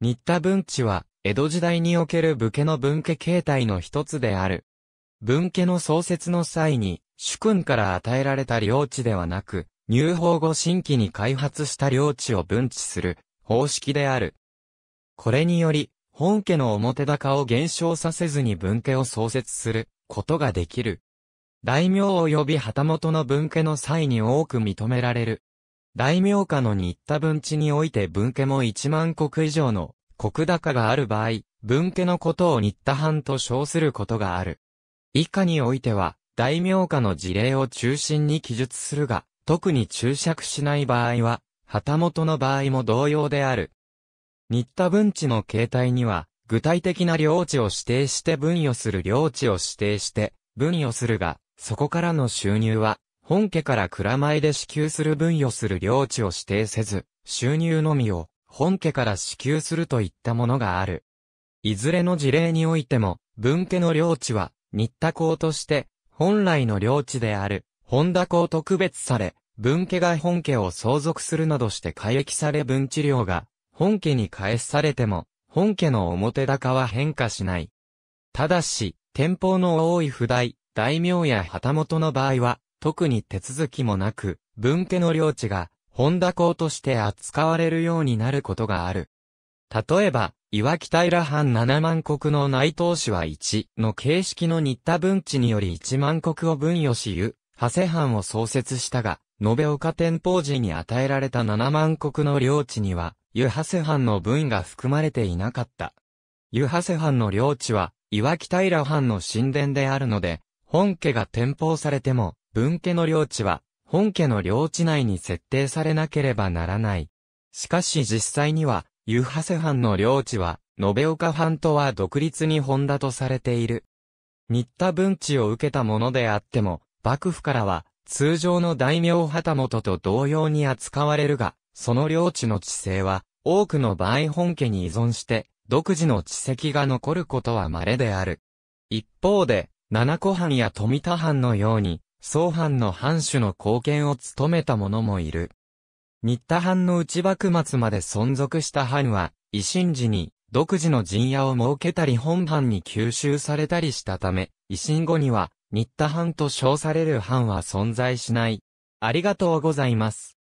新田文地は、江戸時代における武家の文家形態の一つである。文家の創設の際に、主君から与えられた領地ではなく、入法後新規に開発した領地を分地する、方式である。これにより、本家の表高を減少させずに文家を創設する、ことができる。大名及び旗本の文家の際に多く認められる。大名家の新田文地において文家も1万国以上の国高がある場合、分家のことを日田藩と称することがある。以下においては、大名家の事例を中心に記述するが、特に注釈しない場合は、旗本の場合も同様である。日田分地の形態には、具体的な領地を指定して分与する領地を指定して分与するが、そこからの収入は、本家から蔵前で支給する分与する領地を指定せず、収入のみを本家から支給するといったものがある。いずれの事例においても、分家の領地は、新田公として、本来の領地である、本田公と区別され、分家が本家を相続するなどして改易され分治領が、本家に返されても、本家の表高は変化しない。ただし、天保の多い不代、大名や旗本の場合は、特に手続きもなく、分家の領地が、本田港として扱われるようになることがある。例えば、岩木平藩7万国の内藤氏は1の形式の新田分地により1万国を分与し湯・長谷藩を創設したが、延岡天保寺に与えられた7万国の領地には、湯長谷藩の分が含まれていなかった。湯長谷藩の領地は、岩木平藩の神殿であるので、本家が天保されても、分家の領地は、本家の領地内に設定されなければならない。しかし実際には、ユハセ藩の領地は、延岡藩とは独立に本田とされている。新田文地を受けたものであっても、幕府からは、通常の大名旗本と同様に扱われるが、その領地の地勢は、多くの場合本家に依存して、独自の地籍が残ることは稀である。一方で、七子藩や富田藩のように、総藩の藩主の貢献を務めた者もいる。新田藩の内幕末まで存続した藩は、維新時に独自の陣屋を設けたり本藩に吸収されたりしたため、維新後には、新田藩と称される藩は存在しない。ありがとうございます。